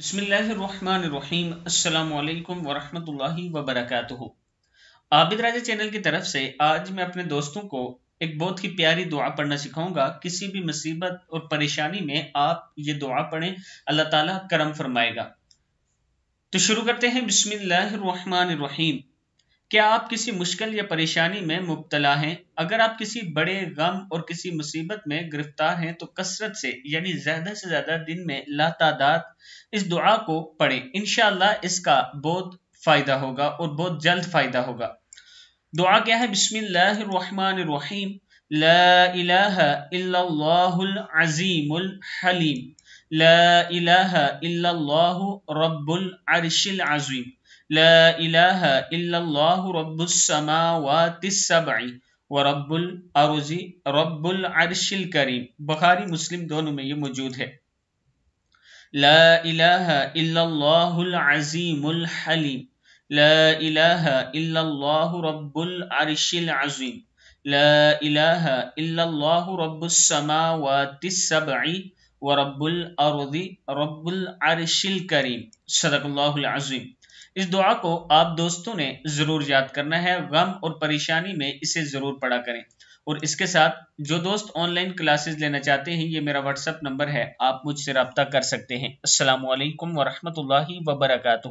بسم اللہ الرحمن الرحیم السلام علیکم ورحمت اللہ وبرکاتہ عابد راجہ چینل کی طرف سے آج میں اپنے دوستوں کو ایک بہت ہی پیاری دعا پڑھنا سکھاؤں گا کسی بھی مصیبت اور پریشانی میں آپ یہ دعا پڑھیں اللہ تعالیٰ کرم فرمائے گا تو شروع کرتے ہیں بسم اللہ الرحمن الرحیم کیا آپ کسی مشکل یا پریشانی میں مبتلا ہیں اگر آپ کسی بڑے غم اور کسی مصیبت میں گرفتار ہیں تو کثرت سے یعنی زیادہ سے زیادہ دن میں لاتعداد اس دعا کو پڑھیں انشاءاللہ اس کا بہت فائدہ ہوگا اور بہت جلد فائدہ ہوگا دعا کیا ہے بسم اللہ الرحمن الرحیم لا لا الہ الہ الا الا اللہ اللہ العظیم الحلیم رب العرش العظیم لا الہ الا اللہ رب رب السماوات السبع العرش بخاری مسلم دونوں میں یہ موجود ہے لا لا الہ الہ الا الا اللہ اللہ العظیم الحلیم رب العرش العظیم لا الہ الا اللہ رب السماوات السبع الارض رب العرش کریم صدق اللہ العظیم اس دعا کو آپ دوستوں نے ضرور یاد کرنا ہے غم اور پریشانی میں اسے ضرور پڑا کریں اور اس کے ساتھ جو دوست آن لائن کلاسز لینا چاہتے ہیں یہ میرا واٹس اپ نمبر ہے آپ مجھ سے رابطہ کر سکتے ہیں السلام علیکم ورحمۃ اللہ وبرکاتہ